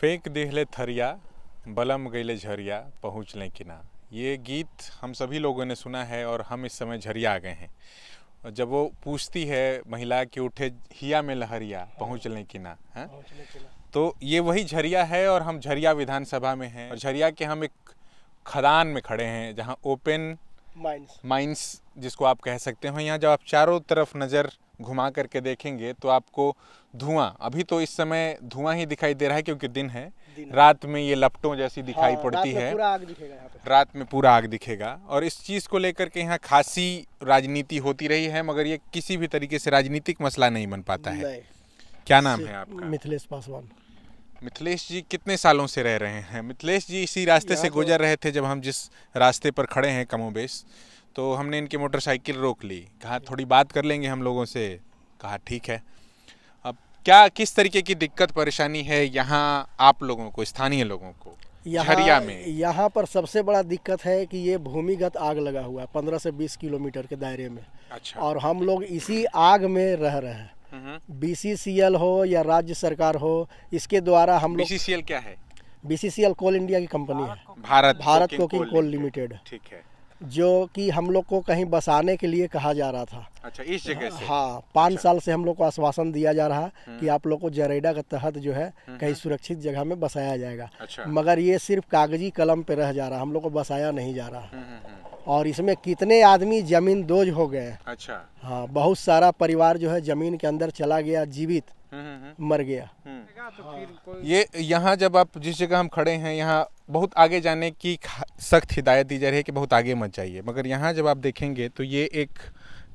फेंक देहले थरिया बलम गईले झरिया पहुँच लें कि ना ये गीत हम सभी लोगों ने सुना है और हम इस समय झरिया आ गए हैं जब वो पूछती है महिला कि उठे हिया में लहरिया पहुँच लें कि ना है तो ये वही झरिया है और हम झरिया विधानसभा में हैं और झरिया के हम एक खदान में खड़े हैं जहाँ ओपन माइंस माइंस जिसको आप कह सकते हो यहाँ जब आप चारों तरफ नज़र घुमा करके देखेंगे तो आपको धुआं अभी तो इस समय धुआं ही दिखाई दे रहा है क्योंकि दिन है दिन रात में ये लपटों जैसी हाँ, दिखाई हाँ, पड़ती है रात में पूरा आग दिखेगा और इस चीज़ को लेकर के यहाँ खासी राजनीति होती रही है मगर ये किसी भी तरीके से राजनीतिक मसला नहीं बन पाता है क्या नाम है आपका मिथिलेश पासवान मिथिलेश जी कितने सालों से रह रहे हैं मिथिलेश जी इसी रास्ते से तो गुजर रहे थे जब हम जिस रास्ते पर खड़े हैं कमोबेश तो हमने इनकी मोटरसाइकिल रोक ली कहा थोड़ी बात कर लेंगे हम लोगों से कहा ठीक है अब क्या किस तरीके की दिक्कत परेशानी है यहाँ आप लोगों को स्थानीय लोगों को यहाँ में यहाँ पर सबसे बड़ा दिक्कत है कि ये भूमिगत आग लगा हुआ है पंद्रह से बीस किलोमीटर के दायरे में अच्छा और हम लोग इसी आग में रह रहे हैं बीसीसीएल हम्म हम्म। हो या राज्य सरकार हो इसके द्वारा हम लोग बीसीसीएल क्या है बीसीसीएल कोल इंडिया की कंपनी है भारत भारत कोकिंग कोल लिमिटेड ठीक है जो कि हम लोग को कहीं बसाने के लिए कहा जा रहा था अच्छा इस जगह हाँ, से हाँ पाँच अच्छा। साल से हम लोग को आश्वासन दिया जा रहा हम्म। कि आप लोग को जरेडा के तहत जो है हम्म, कहीं हम्म। सुरक्षित जगह में बसाया जाएगा अच्छा। मगर ये सिर्फ कागजी कलम पे रह जा रहा हम लोग को बसाया नहीं जा रहा और इसमें कितने आदमी जमीन दोज हो गए अच्छा हाँ बहुत सारा परिवार जो है जमीन के अंदर चला गया जीवित मर गया ये यहाँ जब आप जिस जगह हम खड़े हैं यहाँ बहुत आगे जाने की सख्त हिदायत दी जा रही है कि बहुत आगे मत जाइए मगर यहाँ जब आप देखेंगे तो ये एक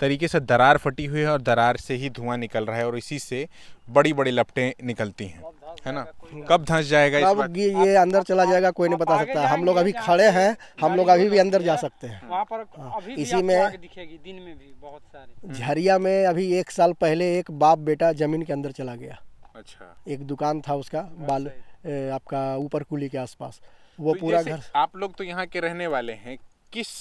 तरीके से दरार फटी हुई है और दरार से ही धुआं निकल रहा है और इसी से बड़ी बड़ी लपटें निकलती हैं है ना कब धंस जाएगा इस ये अंदर चला जाएगा कोई नहीं बता सकता हम लोग अभी तो खड़े हैं हम लोग अभी भी अंदर जा सकते हैं वहाँ पर हाँ, इसी में दिन में भी बहुत सारे हम्म। झरिया में अभी एक साल पहले एक बाप बेटा जमीन के अंदर चला गया अच्छा एक दुकान था उसका अच्छा बाल आपका ऊपर कुली के आसपास वो तो पूरा घर आप लोग तो यहाँ के रहने वाले हैं किस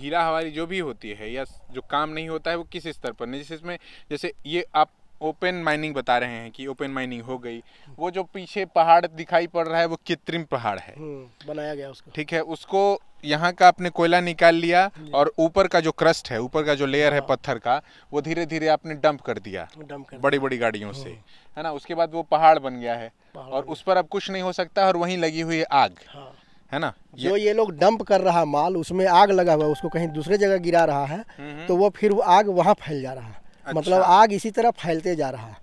हीरा हवारी जो भी होती है या जो काम नहीं होता है वो किस स्तर पर नहीं जैसे इसमें जैसे ये आप ओपन माइनिंग बता रहे हैं कि ओपन माइनिंग हो गई वो जो पीछे पहाड़ दिखाई पड़ रहा है वो कृत्रिम पहाड़ है हम्म, बनाया गया उसको ठीक है उसको यहाँ का आपने कोयला निकाल लिया और ऊपर का जो क्रस्ट है ऊपर का जो लेयर है हाँ। पत्थर का वो धीरे धीरे आपने डंप कर दिया डंप कर बड़ी बड़ी गाड़ियों हाँ। से है ना उसके बाद वो पहाड़ बन गया है और उस पर अब कुछ नहीं हो सकता और वहीं लगी हुई आग हाँ। है ना जो ये लोग डंप कर रहा माल उसमें आग लगा हुआ उसको कहीं दूसरे जगह गिरा रहा है तो वो फिर वो आग वहाँ फैल जा रहा है अच्छा। मतलब आग इसी तरह फैलते जा रहा है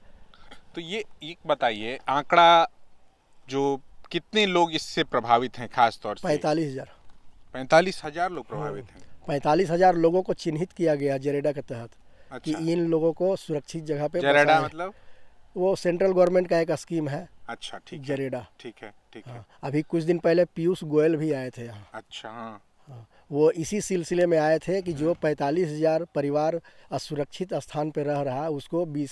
तो ये एक बताइए आंकड़ा जो कितने लोग इससे प्रभावित हैं खास तौर से पैंतालीस हजार पैंतालीस हजार लोग प्रभावित हाँ। हैं पैंतालीस हजार लोगों को चिन्हित किया गया जेरेडा के तहत अच्छा। कि इन लोगों को सुरक्षित जगह पे जेरेडा मतलब वो सेंट्रल गवर्नमेंट का एक स्कीम है अच्छा ठीक जेरेडा ठीक है ठीक है हाँ, अभी कुछ दिन पहले पीयूष गोयल भी आए थे यहाँ अच्छा हाँ, हाँ वो इसी सिलसिले में आए थे कि जो 45,000 हाँ। हजार परिवार असुरक्षित स्थान पर रह रहा उसको बी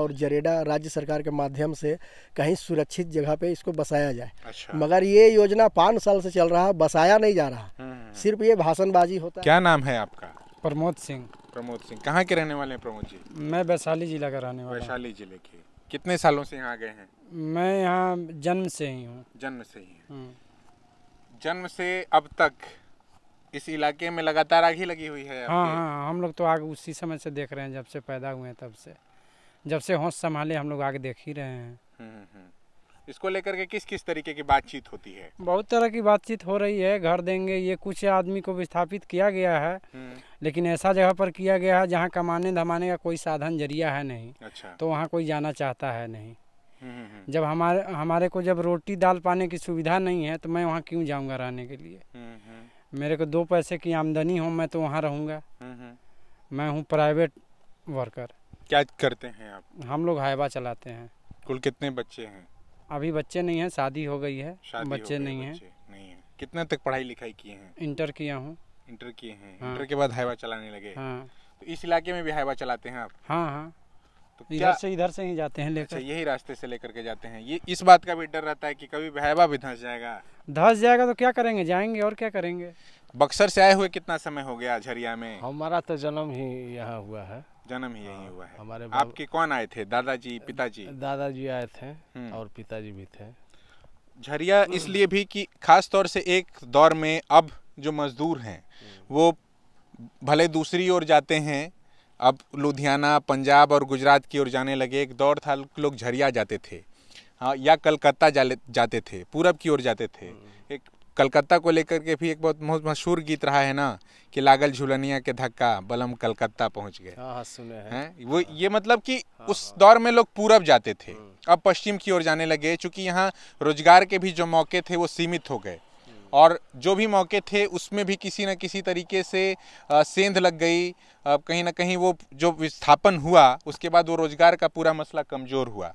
और जरेडा राज्य सरकार के माध्यम से कहीं सुरक्षित जगह पे इसको बसाया जाए अच्छा। मगर ये योजना पाँच साल से चल रहा बसाया नहीं जा रहा हम्म, हम्म। सिर्फ ये भाषणबाजी होता क्या नाम है आपका प्रमोद सिंह प्रमोद सिंह कहाँ के रहने वाले हैं प्रमोद जी मैं वैशाली जिला का रहने वाला वैशाली जिले के कितने सालों से यहाँ गए हैं मैं यहाँ जन्म से ही हूँ जन्म से ही हम्म। जन्म से अब तक इस इलाके में लगातार आग ही लगी हुई है हाँ, हाँ हाँ हम लोग तो आग उसी समय से देख रहे हैं जब से पैदा हुए हैं तब से जब से होश संभाले हम लोग आग देख ही रहे हैं हम्म, हम्म, इसको लेकर के किस किस तरीके की बातचीत होती है बहुत तरह की बातचीत हो रही है घर देंगे ये कुछ आदमी को विस्थापित किया गया है हम्म। लेकिन ऐसा जगह पर किया गया है जहाँ कमाने धमाने का कोई साधन जरिया है नहीं अच्छा तो वहाँ कोई जाना चाहता है नहीं हम्म, हम्म, जब हमारे हमारे को जब रोटी दाल पाने की सुविधा नहीं है तो मैं वहाँ क्यों जाऊँगा रहने के लिए मेरे को दो पैसे की आमदनी हो मैं तो वहाँ रहूँगा मैं हूँ प्राइवेट वर्कर क्या करते हैं आप हम लोग हाइवा चलाते हैं कुल कितने बच्चे हैं अभी बच्चे नहीं हैं शादी हो गई है बच्चे नहीं हैं नहीं है कितने तक पढ़ाई लिखाई किए हैं इंटर किया हूँ इंटर किए हैं हाँ। इंटर के बाद हाईवा चलाने लगे हाँ। तो इस इलाके में भी हाईवा चलाते हैं आप हाँ हाँ तो इधर से इधर से ही जाते हैं अच्छा, लेकर अच्छा, यही रास्ते से लेकर के जाते हैं ये इस बात का भी डर रहता है कि कभी हाईवा भी धंस जाएगा धंस जाएगा तो क्या करेंगे जाएंगे और क्या करेंगे बक्सर से आए हुए कितना समय हो गया झरिया में हमारा तो जन्म ही यहाँ हुआ है जन्म ही यही हाँ, हुआ है हमारे आपके कौन आए थे दादाजी पिताजी दादाजी आए थे हम्म। और पिताजी भी थे झरिया इसलिए भी कि खास तौर से एक दौर में अब जो मजदूर हैं हम्म। वो भले दूसरी ओर जाते हैं अब लुधियाना पंजाब और गुजरात की ओर जाने लगे एक दौर था लोग झरिया जाते थे हाँ या कलकत्ता जाते थे पूरब की ओर जाते थे हम्म। एक कलकत्ता को लेकर के भी एक बहुत बहुत मशहूर गीत रहा है ना कि लागल झुलनिया के धक्का बलम कलकत्ता पहुंच गए हाँ, हाँ, सुने हैं है? वो हाँ। ये मतलब कि उस दौर में लोग पूरब जाते थे हम्म। अब पश्चिम की ओर जाने लगे चूंकि यहाँ रोजगार के भी जो मौके थे वो सीमित हो गए हम्म। और जो भी मौके थे उसमें भी किसी न किसी तरीके से सेंध लग गई कहीं ना कहीं वो जो विस्थापन हुआ उसके बाद वो रोज़गार का पूरा मसला कमज़ोर हुआ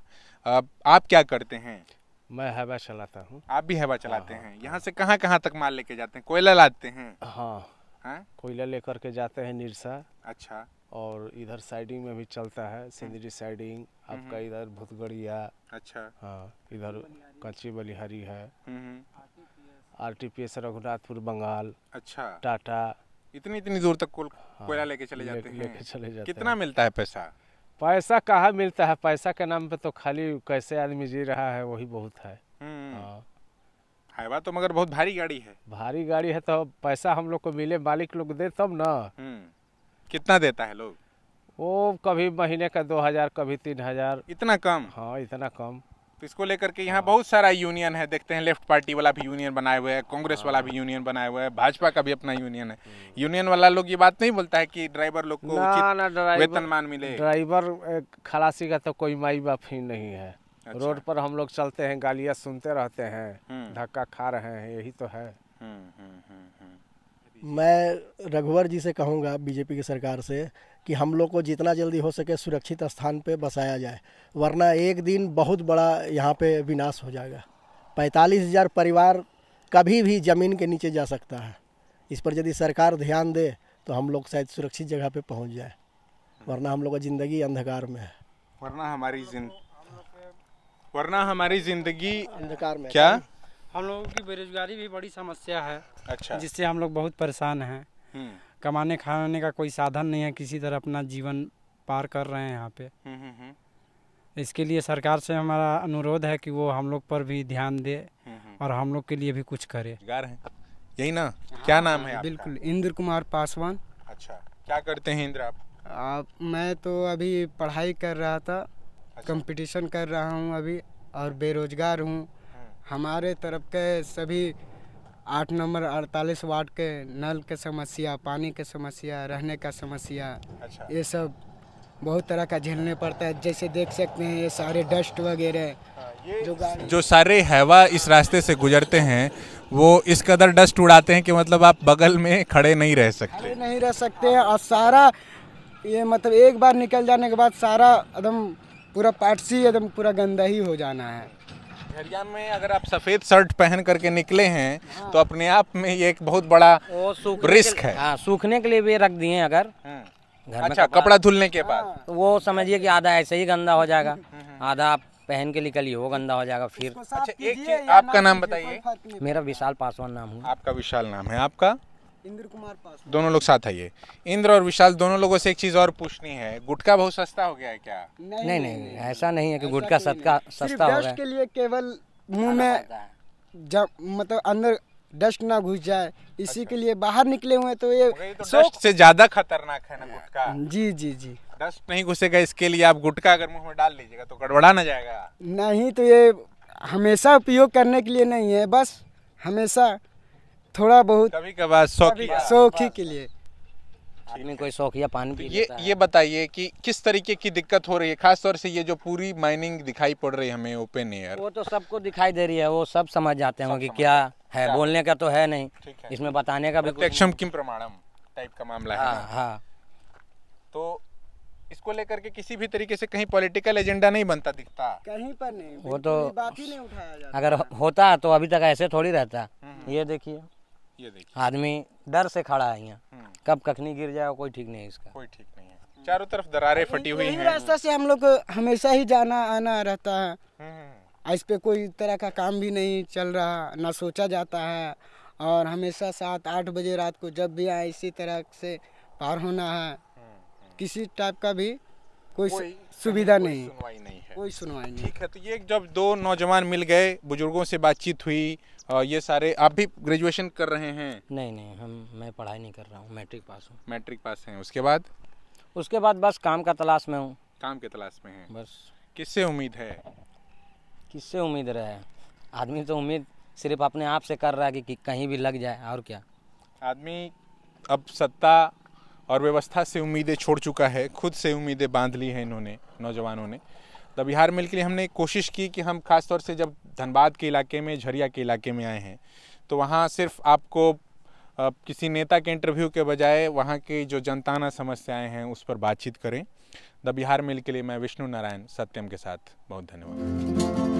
आप क्या करते हैं मैं हवा चलाता हूँ आप भी हवा हाँ, चलाते हाँ, हैं हाँ। यहाँ से कहाँ कहाँ तक माल लेके जाते हैं कोयला लाते हैं हाँ है? हाँ? कोयला लेकर के जाते हैं निरसा अच्छा और इधर साइडिंग में भी चलता है हम्म। सिंदरी साइडिंग आपका हम्म। इधर भूतगढ़िया अच्छा हाँ इधर कच्ची बलिहारी है हम्म, R T P S Raghunathpur Bengal अच्छा टाटा इतनी इतनी दूर तक कोयला लेके चले जाते हैं लेके चले जाते कितना मिलता है पैसा पैसा कहाँ मिलता है पैसा के नाम पे तो खाली कैसे आदमी जी रहा है वही बहुत है हम्म। हाँ। तो मगर बहुत भारी गाड़ी है भारी गाड़ी है तो पैसा हम लोग को मिले मालिक लोग दे तब ना हम्म। कितना देता है लोग वो कभी महीने का दो हजार कभी तीन हजार इतना कम हाँ इतना कम इसको लेकर के यहाँ बहुत सारा यूनियन है देखते हैं लेफ्ट पार्टी वाला भी यूनियन बनाए हुए है कांग्रेस वाला भी यूनियन बनाए हुए है भाजपा का भी अपना यूनियन है यूनियन वाला लोग ये बात नहीं बोलता है कि ड्राइवर लोग को वेतन मान मिले ड्राइवर खलासी का तो कोई माई बाप ही नहीं है अच्छा। रोड पर हम लोग चलते हैं गालियां सुनते रहते हैं हम्म। धक्का खा रहे हैं यही तो है हम्म, हम्म। मैं रघुवर जी से कहूँगा बीजेपी की सरकार से कि हम लोग को जितना जल्दी हो सके सुरक्षित स्थान पे बसाया जाए वरना एक दिन बहुत बड़ा यहाँ पे विनाश हो जाएगा पैंतालीस हज़ार परिवार कभी भी ज़मीन के नीचे जा सकता है इस पर यदि सरकार ध्यान दे तो हम लोग शायद सुरक्षित जगह पे पहुँच जाए वरना हम लोग का ज़िंदगी अंधकार में है वरना हमारी जिन वरना हमारी ज़िंदगी अंधकार में क्या हम लोगों की बेरोजगारी भी बड़ी समस्या है अच्छा जिससे हम लोग बहुत परेशान हैं हम्म। कमाने खाने का कोई साधन नहीं है किसी तरह अपना जीवन पार कर रहे हैं यहाँ पे हम्म, हम्म, इसके लिए सरकार से हमारा अनुरोध है कि वो हम लोग पर भी ध्यान दे और हम लोग के लिए भी कुछ करे यही ना हाँ। क्या नाम है बिल्कुल इंद्र कुमार पासवान अच्छा क्या करते हैं इंद्र आप आप मैं तो अभी पढ़ाई कर रहा था अच्छा। कंपटीशन कर रहा हूँ अभी और बेरोजगार हूँ हमारे तरफ के सभी आठ नंबर अड़तालीस वार्ड के नल के समस्या पानी के समस्या रहने का समस्या अच्छा। ये सब बहुत तरह का झेलने पड़ता है जैसे देख सकते हैं ये सारे डस्ट वगैरह हाँ, जो जो सारे हवा इस रास्ते से गुजरते हैं वो इस कदर डस्ट उड़ाते हैं कि मतलब आप बगल में खड़े नहीं रह सकते नहीं रह सकते हैं और सारा ये मतलब एक बार निकल जाने के बाद सारा एकदम पूरा पार्टसी एकदम पूरा गंदा ही हो जाना है हरियाणा में अगर आप सफेद शर्ट पहन करके निकले हैं हाँ। तो अपने आप में ये एक बहुत बड़ा रिस्क है हाँ, सूखने के लिए भी रख दिए अगर हाँ। घर अच्छा कपड़ा धुलने के बाद हाँ, तो वो समझिए कि आधा ऐसे ही गंदा हो जाएगा आधा आप पहन के निकलिए वो गंदा हो जाएगा फिर अच्छा एक चीज आपका नाम बताइए मेरा विशाल पासवान नाम है आपका विशाल नाम है आपका इंद्र कुमार पास दोनों लोग साथ आइए इंद्र और विशाल दोनों लोगों से एक चीज और पूछनी है गुटखा बहुत सस्ता हो गया है क्या नहीं नहीं, नहीं, नहीं नहीं ऐसा नहीं है कि गुटखा सस्ता सस्ता हो गया के लिए केवल मुंह में जब मतलब अंदर डस्ट ना घुस जाए इसी अच्छा। के लिए बाहर निकले हुए तो ये तो डस्ट से ज्यादा खतरनाक है ना गुटखा जी जी जी डस्ट नहीं घुसेगा इसके लिए आप गुटखा अगर मुंह में डाल लीजिएगा तो गड़बड़ा ना जाएगा नहीं तो ये हमेशा उपयोग करने के लिए नहीं है बस हमेशा थोड़ा बहुत शौकी के लिए कोई शौकिया पानी ये ये बताइए कि किस तरीके की दिक्कत हो रही है खास तौर से ये जो पूरी माइनिंग दिखाई पड़ रही है हमें ओपन एयर वो तो सबको दिखाई दे रही है वो सब समझ जाते हैं कि क्या है बोलने का तो है नहीं है। इसमें बताने का भी किम प्रमाणम टाइप का मामला है हाँ, हाँ तो इसको लेकर के किसी भी तरीके से कहीं पॉलिटिकल एजेंडा नहीं बनता दिखता कहीं पर नहीं वो तो बात ही नहीं उठाया अगर होता तो अभी तक ऐसे थोड़ी रहता हम्म। ये देखिए आदमी डर से खड़ा है यहाँ हम्म। कब कखनी गिर जाए कोई ठीक नहीं इसका कोई ठीक नहीं है चारों तरफ दरारें फटी हुई हैं रास्ता से हम लोग हमेशा ही जाना आना रहता है हम्म, हम्म, इस पे कोई तरह का काम भी नहीं चल रहा ना सोचा जाता है और हमेशा सात आठ बजे रात को जब भी आए इसी तरह से पार होना है किसी टाइप का भी कोई सुविधा नहीं सुनवाई नहीं है कोई सुनवाई नहीं ठीक है तो ये जब दो नौजवान मिल गए बुजुर्गों से बातचीत हुई ये सारे आप भी ग्रेजुएशन कर रहे हैं नहीं नहीं हम मैं पढ़ाई नहीं कर रहा हूँ मैट्रिक पास हूँ मैट्रिक पास हैं उसके बाद उसके बाद बस काम का तलाश में हूँ काम के तलाश में है बस किससे उम्मीद है किससे उम्मीद रहे आदमी तो उम्मीद सिर्फ अपने आप से कर रहा है कि, कि कहीं भी लग जाए और क्या आदमी अब सत्ता और व्यवस्था से उम्मीदें छोड़ चुका है खुद से उम्मीदें बांध ली हैं इन्होंने नौजवानों ने द तो बिहार मिल के लिए हमने कोशिश की कि हम खासतौर से जब धनबाद के इलाके में झरिया के इलाके में आए हैं तो वहाँ सिर्फ आपको किसी नेता के इंटरव्यू के बजाय वहाँ की जो जनताना समस्याएँ हैं उस पर बातचीत करें द बिहार मिल के लिए मैं विष्णु नारायण सत्यम के साथ बहुत धन्यवाद